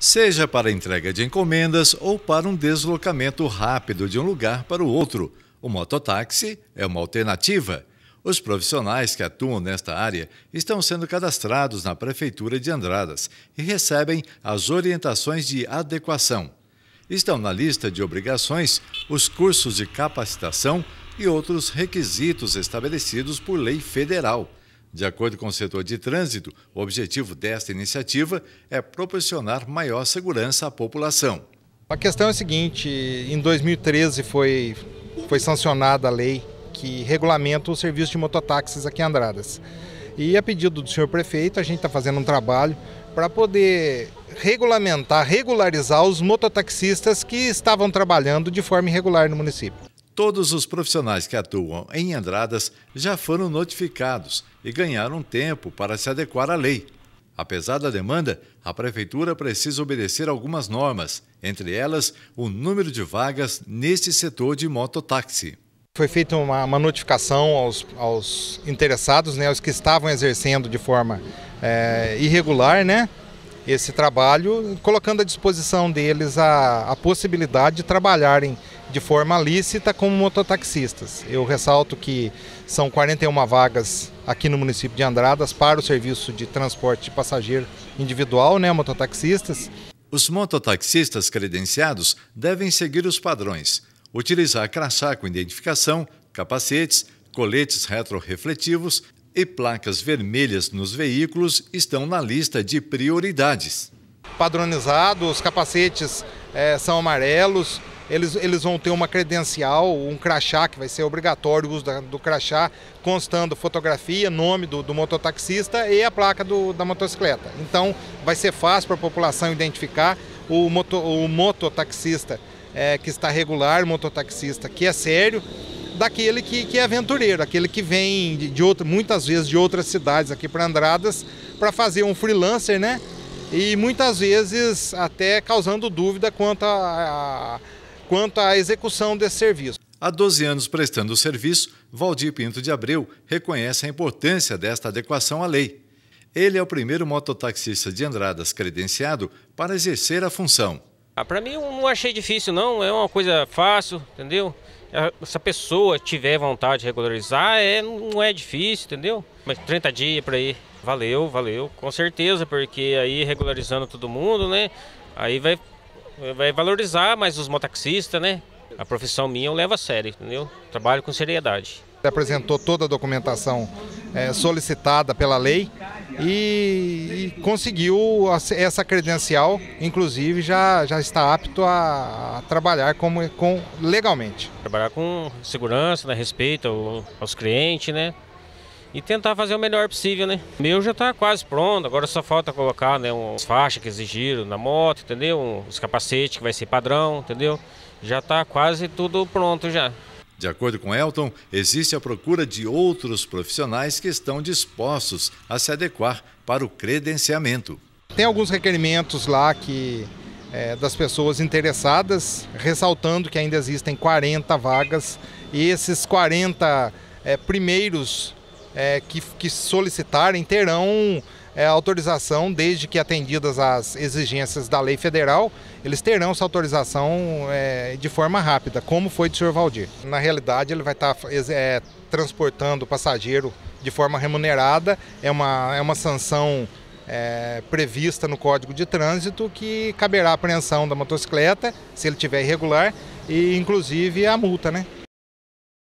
seja para entrega de encomendas ou para um deslocamento rápido de um lugar para o outro. O mototáxi é uma alternativa. Os profissionais que atuam nesta área estão sendo cadastrados na Prefeitura de Andradas e recebem as orientações de adequação. Estão na lista de obrigações os cursos de capacitação e outros requisitos estabelecidos por lei federal. De acordo com o setor de trânsito, o objetivo desta iniciativa é proporcionar maior segurança à população. A questão é a seguinte: em 2013 foi, foi sancionada a lei que regulamenta o serviço de mototáxis aqui em Andradas. E a pedido do senhor prefeito, a gente está fazendo um trabalho para poder regulamentar, regularizar os mototaxistas que estavam trabalhando de forma irregular no município. Todos os profissionais que atuam em Andradas já foram notificados e ganharam tempo para se adequar à lei. Apesar da demanda, a prefeitura precisa obedecer algumas normas, entre elas o número de vagas neste setor de mototáxi. Foi feita uma, uma notificação aos, aos, interessados, né, aos que estavam exercendo de forma é, irregular, né, esse trabalho, colocando à disposição deles a, a possibilidade de trabalharem de forma lícita como mototaxistas. Eu ressalto que são 41 vagas aqui no município de Andradas para o serviço de transporte de passageiro individual, né, mototaxistas. Os mototaxistas credenciados devem seguir os padrões: utilizar crachá com identificação, capacetes, coletes retrorefletivos, e placas vermelhas nos veículos estão na lista de prioridades. Padronizado, os capacetes é, são amarelos, eles, eles vão ter uma credencial, um crachá, que vai ser obrigatório o uso da, do crachá, constando fotografia, nome do, do mototaxista e a placa do, da motocicleta. Então, vai ser fácil para a população identificar o, moto, o mototaxista é, que está regular, mototaxista que é sério daquele que, que é aventureiro, aquele que vem de, de outro, muitas vezes de outras cidades aqui para Andradas para fazer um freelancer, né? E muitas vezes até causando dúvida quanto à quanto execução desse serviço. Há 12 anos prestando o serviço, Valdir Pinto de Abreu reconhece a importância desta adequação à lei. Ele é o primeiro mototaxista de Andradas credenciado para exercer a função. Ah, mim eu não achei difícil não, é uma coisa fácil, entendeu? É, se a pessoa tiver vontade de regularizar, é, não é difícil, entendeu? Mas 30 dias para ir, valeu, valeu, com certeza, porque aí regularizando todo mundo, né? Aí vai, vai valorizar mais os mototaxistas, né? A profissão minha eu levo a sério, entendeu? Trabalho com seriedade. Apresentou toda a documentação é, solicitada pela lei e conseguiu essa credencial, inclusive já, já está apto a, trabalhar como, com, legalmente. Trabalhar com segurança, né, respeito ao, aos clientes, né? E tentar fazer o melhor possível, né? O meu já está quase pronto, agora só falta colocar né, umas faixas que exigiram na moto, entendeu? Os capacetes que vai ser padrão, entendeu? Já está quase tudo pronto já. De acordo com Elton, existe a procura de outros profissionais que estão dispostos a se adequar para o credenciamento. Tem alguns requerimentos lá que é, das pessoas interessadas, ressaltando que ainda existem 40 vagas e esses 40 é, primeiros é, que, que, solicitarem terão é, autorização, desde que atendidas as exigências da lei federal, eles terão essa autorização é, de forma rápida, como foi do senhor Valdir. Na realidade, ele vai tá, estar é, transportando o passageiro de forma remunerada, é uma, é uma sanção é, prevista no Código de Trânsito que caberá a apreensão da motocicleta, se ele tiver irregular, e inclusive a multa, né?